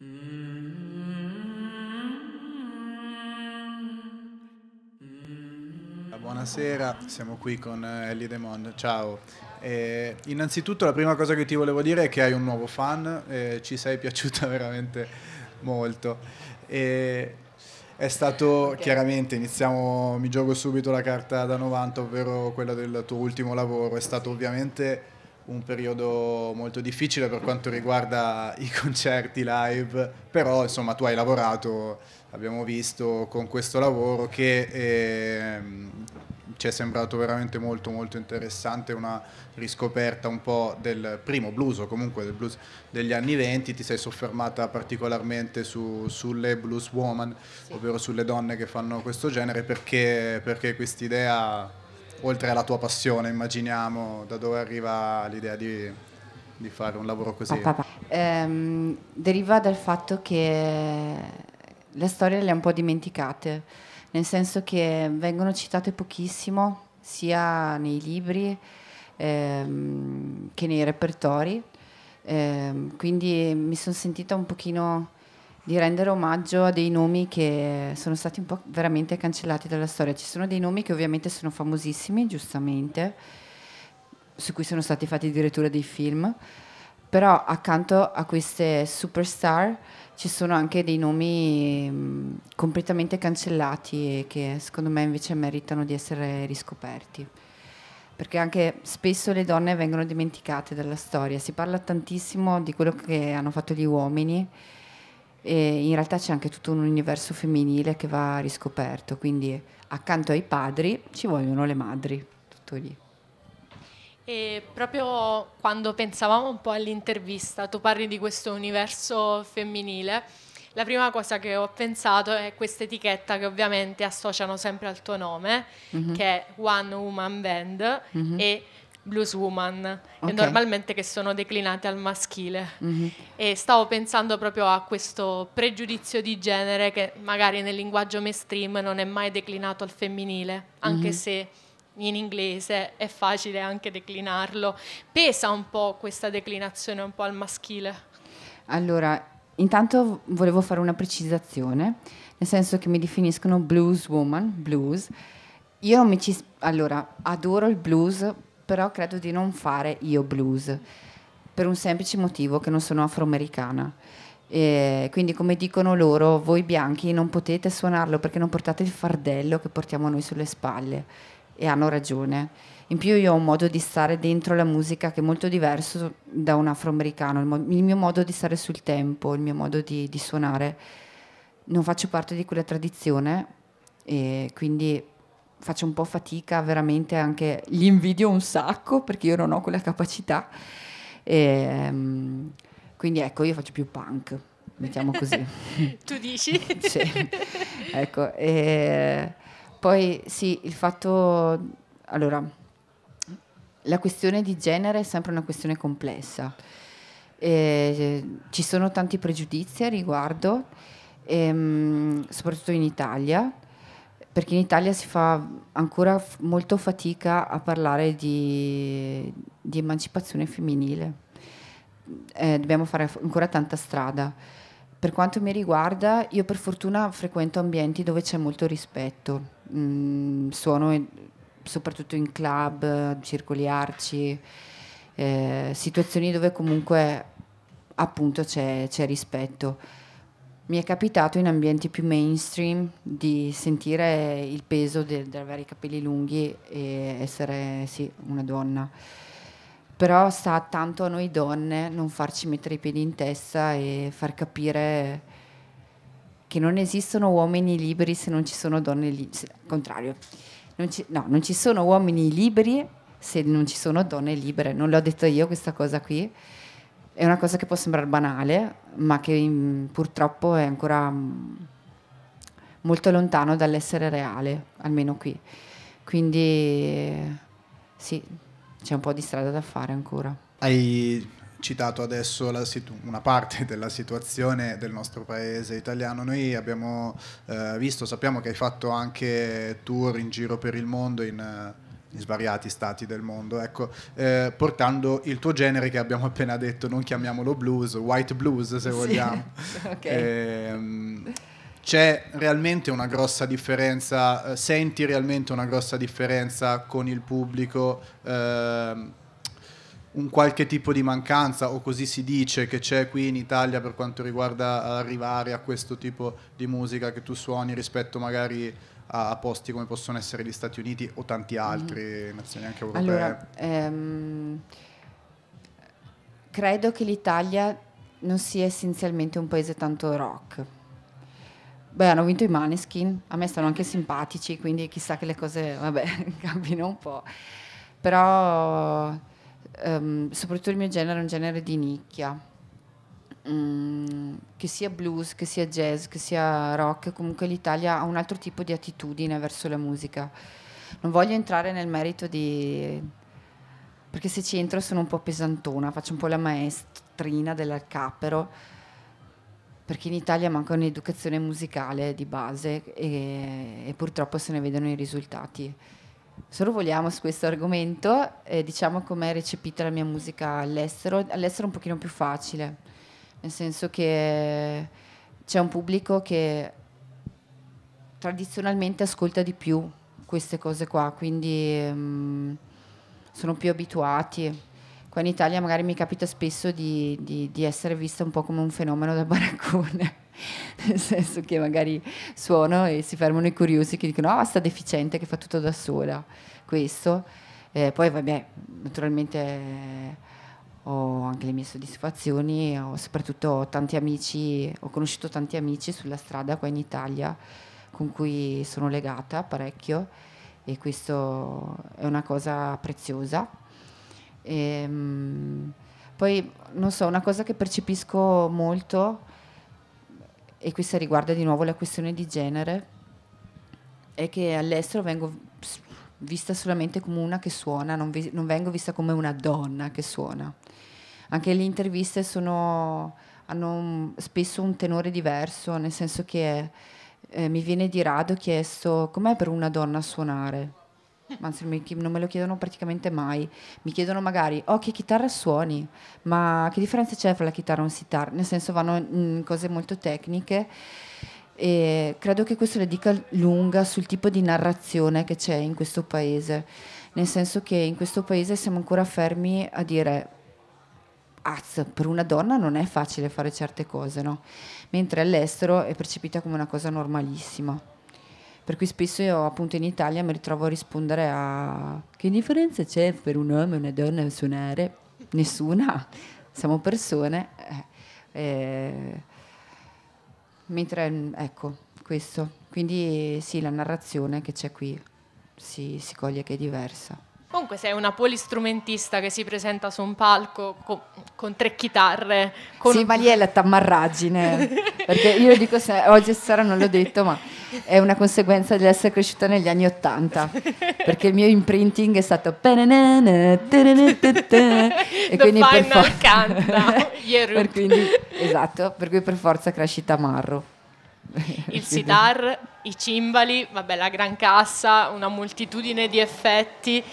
Mm. Buonasera, siamo qui con eh, Ellie Demond, ciao. Eh, innanzitutto la prima cosa che ti volevo dire è che hai un nuovo fan, eh, ci sei piaciuta veramente molto. Eh, è stato okay. chiaramente, iniziamo, mi gioco subito la carta da 90, ovvero quella del tuo ultimo lavoro, è stato ovviamente un periodo molto difficile per quanto riguarda i concerti live, però insomma tu hai lavorato, abbiamo visto con questo lavoro che eh, ci è sembrato veramente molto molto interessante, una riscoperta un po' del primo blues o comunque del blues degli anni 20, ti sei soffermata particolarmente su, sulle blues woman, sì. ovvero sulle donne che fanno questo genere, perché, perché quest'idea oltre alla tua passione, immaginiamo, da dove arriva l'idea di, di fare un lavoro così? Eh, deriva dal fatto che le storie le ho un po' dimenticate, nel senso che vengono citate pochissimo, sia nei libri ehm, che nei repertori, eh, quindi mi sono sentita un pochino di rendere omaggio a dei nomi che sono stati un po' veramente cancellati dalla storia. Ci sono dei nomi che ovviamente sono famosissimi, giustamente, su cui sono stati fatti addirittura dei film, però accanto a queste superstar ci sono anche dei nomi mm, completamente cancellati e che secondo me invece meritano di essere riscoperti. Perché anche spesso le donne vengono dimenticate dalla storia, si parla tantissimo di quello che hanno fatto gli uomini, e in realtà c'è anche tutto un universo femminile che va riscoperto, quindi accanto ai padri ci vogliono le madri, tutto lì. E proprio quando pensavamo un po' all'intervista, tu parli di questo universo femminile, la prima cosa che ho pensato è questa etichetta che ovviamente associano sempre al tuo nome, mm-hmm. che è One Woman Band, mm-hmm. e blueswoman, okay. normalmente che sono declinate al maschile. Mm-hmm. E stavo pensando proprio a questo pregiudizio di genere che magari nel linguaggio mainstream non è mai declinato al femminile, anche mm-hmm. se in inglese è facile anche declinarlo. Pesa un po' questa declinazione un po' al maschile? Allora, intanto volevo fare una precisazione, nel senso che mi definiscono blueswoman, blues. Io non mi ci... Allora, adoro il blues però credo di non fare io blues per un semplice motivo che non sono afroamericana. E quindi come dicono loro, voi bianchi non potete suonarlo perché non portate il fardello che portiamo noi sulle spalle e hanno ragione. In più io ho un modo di stare dentro la musica che è molto diverso da un afroamericano, il, mio modo di stare sul tempo, il mio modo di, di suonare. Non faccio parte di quella tradizione e quindi faccio un po' fatica veramente anche, gli invidio un sacco perché io non ho quella capacità. E, um, quindi ecco, io faccio più punk, mettiamo così. tu dici? sì. Ecco, e, poi sì, il fatto... Allora, la questione di genere è sempre una questione complessa. E, ci sono tanti pregiudizi a riguardo, e, ehm, soprattutto in Italia perché in Italia si fa ancora f- molto fatica a parlare di, di emancipazione femminile. Eh, dobbiamo fare ancora tanta strada. Per quanto mi riguarda, io per fortuna frequento ambienti dove c'è molto rispetto. Mm, sono in, soprattutto in club, circoli arci, eh, situazioni dove comunque appunto c'è, c'è rispetto mi è capitato in ambienti più mainstream di sentire il peso del, del avere i capelli lunghi e essere sì, una donna. Però sta tanto a noi donne non farci mettere i piedi in testa e far capire che non esistono uomini liberi se non ci sono donne libere. Contrario, non ci, no, non ci sono uomini liberi se non ci sono donne libere. Non l'ho detto io questa cosa qui è una cosa che può sembrare banale, ma che mm, purtroppo è ancora mm, molto lontano dall'essere reale, almeno qui. Quindi sì, c'è un po' di strada da fare ancora. Hai citato adesso una parte della situazione del nostro paese italiano. Noi abbiamo eh, visto, sappiamo che hai fatto anche tour in giro per il mondo in in svariati stati del mondo, ecco, eh, portando il tuo genere che abbiamo appena detto, non chiamiamolo blues, white blues se sì. vogliamo. okay. ehm, c'è realmente una grossa differenza, eh, senti realmente una grossa differenza con il pubblico? Eh, un qualche tipo di mancanza, o così si dice, che c'è qui in Italia per quanto riguarda arrivare a questo tipo di musica che tu suoni rispetto magari a, a posti come possono essere gli Stati Uniti o tanti mm-hmm. altri, mm nazioni anche europee? Allora, ehm, credo che l'Italia non sia essenzialmente un paese tanto rock. Beh, hanno vinto i Maneskin, a me stanno anche simpatici, quindi chissà che le cose, vabbè, cambino un po'. Però um, soprattutto il mio genere è un genere di nicchia, mm, che sia blues, che sia jazz, che sia rock, comunque l'Italia ha un altro tipo di attitudine verso la musica. Non voglio entrare nel merito di... perché se ci entro sono un po' pesantona, faccio un po' la maestrina dell'arcapero perché in Italia manca un'educazione musicale di base e, e, purtroppo se ne vedono i risultati se lo vogliamo su questo argomento, eh, diciamo com'è recepita la mia musica all'estero. All'estero è un pochino più facile, nel senso che c'è un pubblico che tradizionalmente ascolta di più queste cose qua, quindi um, sono più abituati. Qua in Italia magari mi capita spesso di, di, di essere vista un po' come un fenomeno da baraccone nel senso che magari suono e si fermano i curiosi che dicono ah oh, sta deficiente che fa tutto da sola questo eh, poi vabbè naturalmente ho anche le mie soddisfazioni ho soprattutto tanti amici ho conosciuto tanti amici sulla strada qua in Italia con cui sono legata parecchio e questo è una cosa preziosa e, ehm, mh, poi non so una cosa che percepisco molto e questa riguarda di nuovo la questione di genere, è che all'estero vengo vista solamente come una che suona, non, vi, non vengo vista come una donna che suona. Anche le interviste sono, hanno un, spesso un tenore diverso, nel senso che eh, mi viene di rado chiesto com'è per una donna suonare anzi non me lo chiedono praticamente mai, mi chiedono magari, oh che chitarra suoni, ma che differenza c'è fra la chitarra e un sitar? Nel senso vanno in cose molto tecniche e credo che questo le dica lunga sul tipo di narrazione che c'è in questo paese, nel senso che in questo paese siamo ancora fermi a dire Az, per una donna non è facile fare certe cose, no? Mentre all'estero è percepita come una cosa normalissima. Per cui spesso io appunto in Italia mi ritrovo a rispondere a che differenza c'è per un uomo e una donna a suonare? Nessuna, siamo persone. Eh, eh mentre ecco questo, quindi sì, la narrazione che c'è qui si, si coglie che è diversa. Comunque sei una polistrumentista che si presenta su un palco con, con tre chitarre. Con sì, un... ma lì è la tammarragine. perché io dico, se, oggi e sera non l'ho detto, ma è una conseguenza dell'essere cresciuta negli anni Ottanta, perché il mio imprinting è stato... e quindi per forza... canta, per quindi, esatto, per cui per forza crescita marro. Il sitar, i cimbali, vabbè la gran cassa, una moltitudine di effetti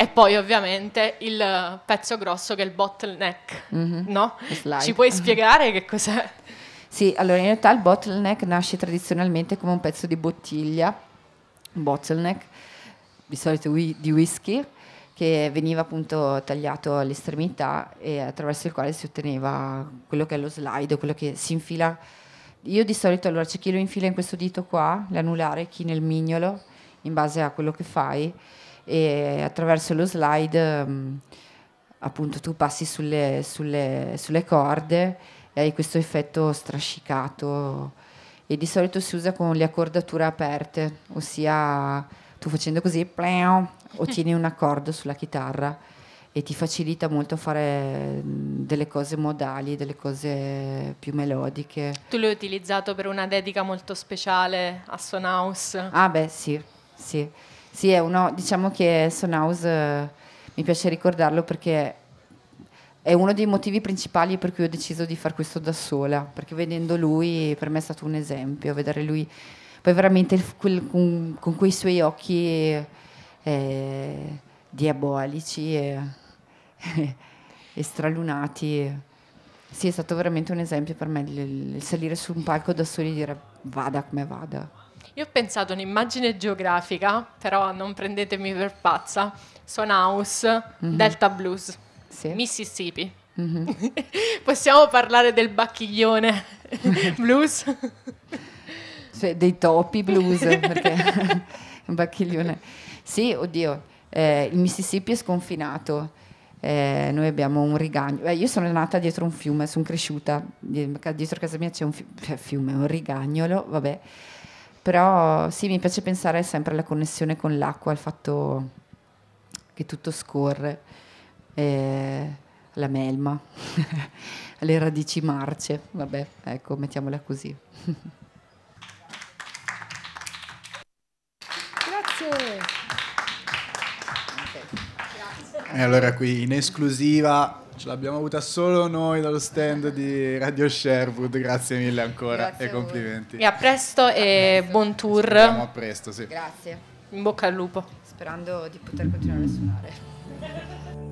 e poi ovviamente il pezzo grosso che è il bottleneck, mm -hmm. no? Ci puoi spiegare che cos'è? Sì, allora in realtà il bottleneck nasce tradizionalmente come un pezzo di bottiglia, un bottleneck, di solito di whisky, che veniva appunto tagliato all'estremità e attraverso il quale si otteneva quello che è lo slide, quello che si infila. Io di solito allora c'è chi lo infila in questo dito qua, l'anulare, chi nel mignolo, in base a quello che fai e attraverso lo slide mm, appunto tu passi sulle, sulle, sulle corde e hai questo effetto strascicato e di solito si usa con le accordature aperte, ossia tu facendo così pleo, ottieni un accordo sulla chitarra e ti facilita molto fare delle cose modali, delle cose più melodiche. Tu l'hai utilizzato per una dedica molto speciale a Sonaus? Ah beh sì, sì, sì è uno, diciamo che Sonaus eh, mi piace ricordarlo perché è uno dei motivi principali per cui ho deciso di fare questo da sola, perché vedendo lui per me è stato un esempio, vedere lui poi veramente quel, con, con, quei suoi occhi eh, diabolici e, e stralunati. Sì, è stato veramente un esempio per me il salire su un palco da soli e dire vada come vada. Io ho pensato un'immagine geografica, però non prendetemi per pazza, sono House, mm-hmm. Delta Blues sì. Mississippi. Mm-hmm. Possiamo parlare del bacchiglione blues? Cioè, dei topi blues, perché un bacchiglione. Sì, oddio, eh, il Mississippi è sconfinato. Eh, noi abbiamo un rigagno. Eh, io sono nata dietro un fiume, sono cresciuta. Dietro casa mia c'è un cioè, fiume, un rigagnolo, vabbè. Però sì, mi piace pensare sempre alla connessione con l'acqua, al fatto che tutto scorre eh, la melma, le radici marce, vabbè, ecco, mettiamola così. Grazie. E allora qui in esclusiva ce l'abbiamo avuta solo noi dallo stand di Radio Sherwood. Grazie mille ancora Grazie e complimenti. E a presto e a buon tour. Speriamo a presto, sì. Grazie. In bocca al lupo. Sperando di poter continuare a suonare.